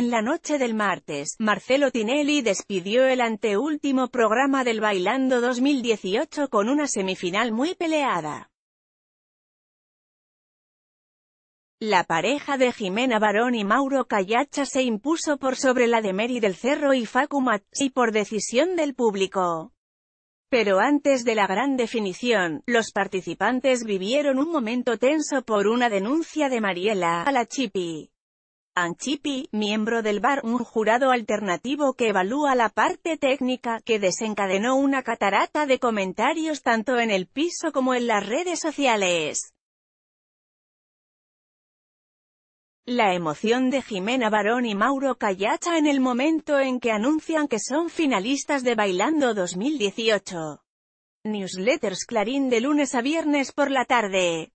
En la noche del martes, Marcelo Tinelli despidió el anteúltimo programa del Bailando 2018 con una semifinal muy peleada. La pareja de Jimena Barón y Mauro Callacha se impuso por sobre la de Mary del Cerro y Facumat, y por decisión del público. Pero antes de la gran definición, los participantes vivieron un momento tenso por una denuncia de Mariela a la Chipi. Anchipi, miembro del bar, un jurado alternativo que evalúa la parte técnica, que desencadenó una catarata de comentarios tanto en el piso como en las redes sociales. La emoción de Jimena Barón y Mauro Callacha en el momento en que anuncian que son finalistas de Bailando 2018. Newsletters Clarín de lunes a viernes por la tarde.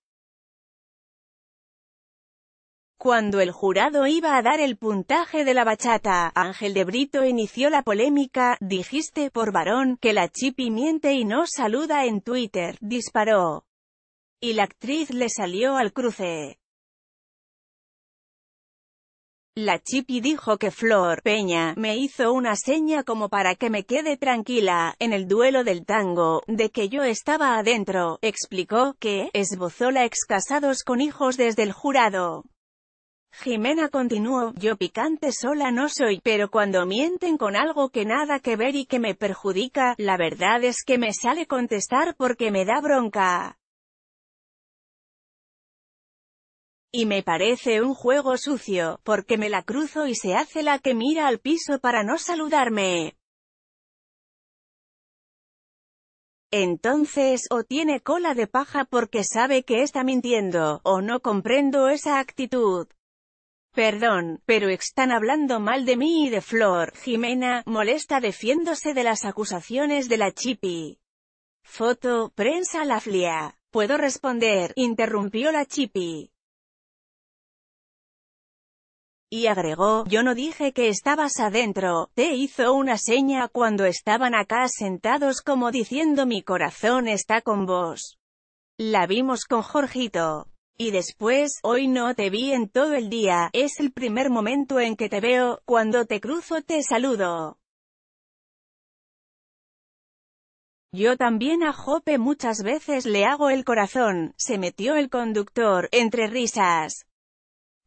Cuando el jurado iba a dar el puntaje de la bachata, Ángel de Brito inició la polémica, dijiste, por varón, que la chipi miente y no saluda en Twitter, disparó. Y la actriz le salió al cruce. La chipi dijo que Flor Peña me hizo una seña como para que me quede tranquila, en el duelo del tango, de que yo estaba adentro, explicó, que, esbozó la ex casados con hijos desde el jurado. Jimena continuó, yo picante sola no soy, pero cuando mienten con algo que nada que ver y que me perjudica, la verdad es que me sale contestar porque me da bronca. Y me parece un juego sucio, porque me la cruzo y se hace la que mira al piso para no saludarme. Entonces, o tiene cola de paja porque sabe que está mintiendo, o no comprendo esa actitud. Perdón, pero están hablando mal de mí y de Flor. Jimena, molesta defiéndose de las acusaciones de la Chipi. Foto, prensa la Flia. Puedo responder, interrumpió la Chipi. Y agregó, yo no dije que estabas adentro, te hizo una seña cuando estaban acá sentados como diciendo mi corazón está con vos. La vimos con Jorgito. Y después, hoy no te vi en todo el día, es el primer momento en que te veo, cuando te cruzo te saludo. Yo también a Jope muchas veces le hago el corazón, se metió el conductor, entre risas.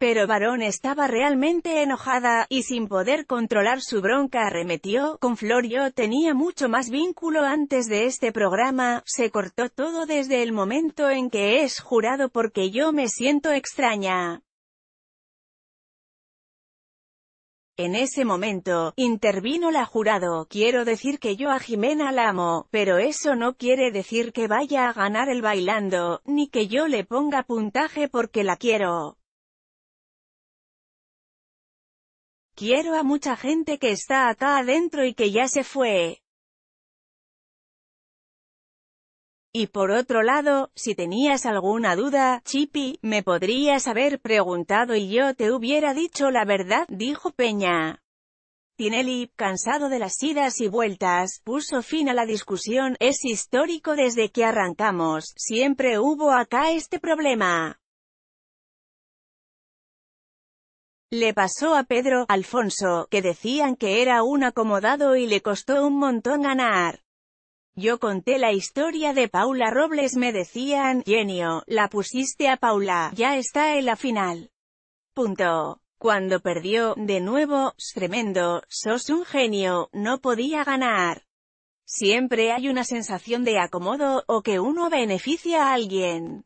Pero Varón estaba realmente enojada, y sin poder controlar su bronca arremetió, con Florio tenía mucho más vínculo antes de este programa, se cortó todo desde el momento en que es jurado porque yo me siento extraña. En ese momento, intervino la jurado, quiero decir que yo a Jimena la amo, pero eso no quiere decir que vaya a ganar el bailando, ni que yo le ponga puntaje porque la quiero. Quiero a mucha gente que está acá adentro y que ya se fue. Y por otro lado, si tenías alguna duda, Chippy, me podrías haber preguntado y yo te hubiera dicho la verdad, dijo Peña. Tinelli, cansado de las idas y vueltas, puso fin a la discusión, es histórico desde que arrancamos, siempre hubo acá este problema. Le pasó a Pedro Alfonso, que decían que era un acomodado y le costó un montón ganar. Yo conté la historia de Paula Robles me decían, genio, la pusiste a Paula, ya está en la final. Punto. Cuando perdió, de nuevo, tremendo, sos un genio, no podía ganar. Siempre hay una sensación de acomodo, o que uno beneficia a alguien.